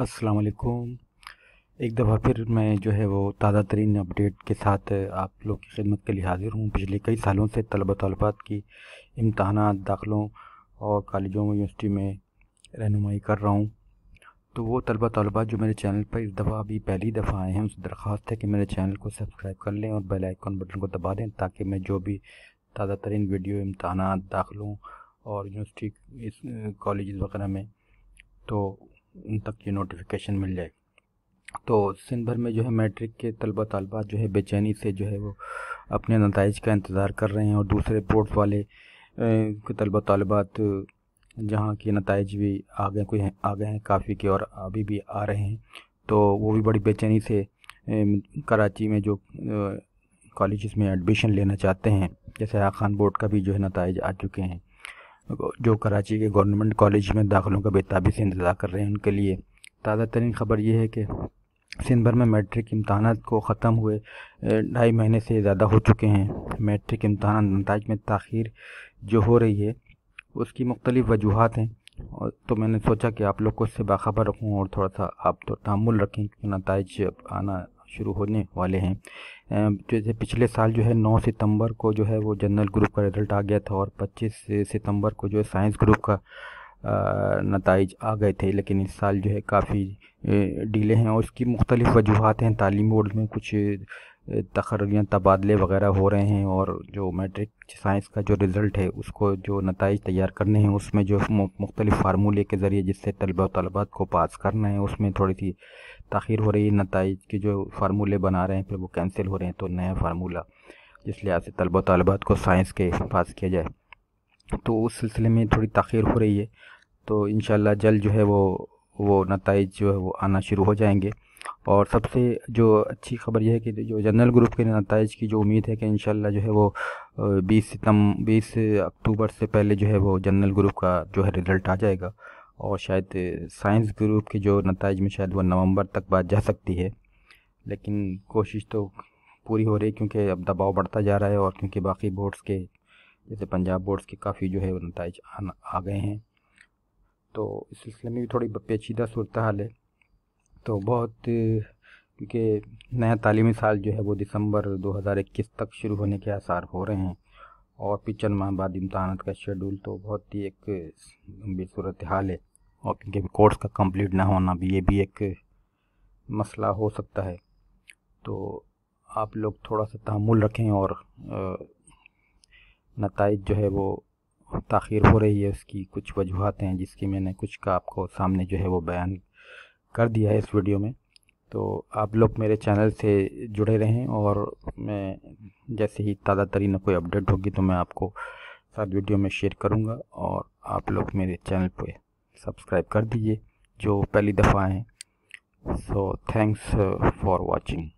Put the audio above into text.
अस्सलाम वालेकुम एक दफ़ा फिर मैं जो है वो ताज़ा तरीन अपडेट के साथ आप लोग की खिदमत के लिए हाज़िर हूँ पिछले कई सालों से तलबा तलबात की इम्तहान दाखिलों और कॉलेजों में यूनिवर्सिटी में रहनुमाई कर रहा हूँ तो वो तलबा तलबात जो मेरे चैनल पर इस दफ़ा अभी पहली दफ़ा आए हैं उनसे दरख्वास्त है कि मेरे चैनल को सब्सक्राइब कर लें और बेल आइकॉन बटन को दबा दें ताकि मैं जो भी ताज़ा तरीन वीडियो इम्तहान दाखिलों और यूनिवर्सिटी इस कॉलेज वगैरह में तो उन तक ये नोटिफिकेशन मिल जाएगी तो सिंध भर में जो है मैट्रिक के तलबा तलबात जो है बेचैनी से जो है वो अपने नतज का इंतज़ार कर रहे हैं और दूसरे बोर्ड वाले के तलबा तलबात जहाँ के नतज भी आ गए कोई आ गए हैं काफ़ी के और अभी भी आ रहे हैं तो वो भी बड़ी बेचैनी से कराची में जो कॉलेज़ में एडमिशन लेना चाहते हैं जैसे आखान बोर्ड का भी जो है नतज आ चुके हैं जो कराची के गवर्नमेंट कॉलेज में दाखिलों का बेताबी से इंतज़ार कर रहे हैं उनके लिए ताज़ा तरीन खबर यह है कि सिंध भर में मैट्रिक इम्तहान को ख़त्म हुए ढाई महीने से ज़्यादा हो चुके हैं मैट्रिक इम्तहान नतज में तखिर जो हो रही है उसकी मुख्तलिफ़ वजूहत हैं और तो मैंने सोचा कि आप लोग को इससे बाखबर रखूँ और थोड़ा सा आप तो तामुल रखें क्योंकि नतज आना शुरू होने वाले हैं जैसे पिछले साल जो है 9 सितंबर को जो है वो जनरल ग्रुप का रिजल्ट आ गया था और 25 सितंबर को जो है साइंस ग्रुप का नतज आ गए थे लेकिन इस साल जो है काफ़ी डीले हैं और उसकी मुख्तलिफ़ वजूहत हैं तालीम बोर्ड में कुछ तकरियाँ तबादले वगैरह हो रहे हैं और जो मैट्रिक साइंस का जो रिज़ल्ट है उसको जो नतज तैयार करने हैं उसमें जो मुख्तलिफ़ फार्मूले के ज़रिए जिससे तलबा तलबात को पास करना है उसमें थोड़ी सी तखीर हो रही है नतज के जो फार्मूले बना रहे हैं फिर वो कैंसिल हो रहे हैं तो नया फार्मूला जिस लिहाज से तलबा तलबात को साइंस के पास किया जाए तो उस सिलसिले में थोड़ी तखीर हो रही है तो इन जल्द जो है वो वो नतज जो है वो आना शुरू हो जाएंगे और सबसे जो अच्छी खबर यह है कि जो जनरल ग्रुप के नतज की जो उम्मीद है कि इन जो है वो बीस सितम बीस अक्टूबर से पहले जो है वो जनरल ग्रुप का जो है रिज़ल्ट आ जाएगा और शायद साइंस ग्रुप के जो नतज में शायद वो नवंबर तक बात जा सकती है लेकिन कोशिश तो पूरी हो रही है क्योंकि अब दबाव बढ़ता जा रहा है और क्योंकि बाकी बोर्ड्स के जैसे पंजाब बोर्ड्स के काफ़ी जो है नतज आ गए हैं तो इस सिलसिले में भी थोड़ी पेचीदा सूरत हाल है तो बहुत क्योंकि नया तालीमी साल जो है वो दिसंबर 2021 तक शुरू होने के आसार हो रहे हैं और फिर चंद माह बाद इम्तहान का शेड्यूल तो बहुत ही एक गंभीर सूरत हाल है और क्योंकि कोर्स का कंप्लीट ना होना भी ये भी एक मसला हो सकता है तो आप लोग थोड़ा सा तहमुल रखें और नतज जो है वो तखिर हो रही है उसकी कुछ वजूहत हैं जिसकी मैंने कुछ का आपको सामने जो है वो बयान कर दिया है इस वीडियो में तो आप लोग मेरे चैनल से जुड़े रहें और मैं जैसे ही ताज़ा तरीन कोई अपडेट होगी तो मैं आपको साथ वीडियो में शेयर करूँगा और आप लोग मेरे चैनल पर सब्सक्राइब कर दीजिए जो पहली दफ़ा आएँ सो थैंक्स फॉर वॉचिंग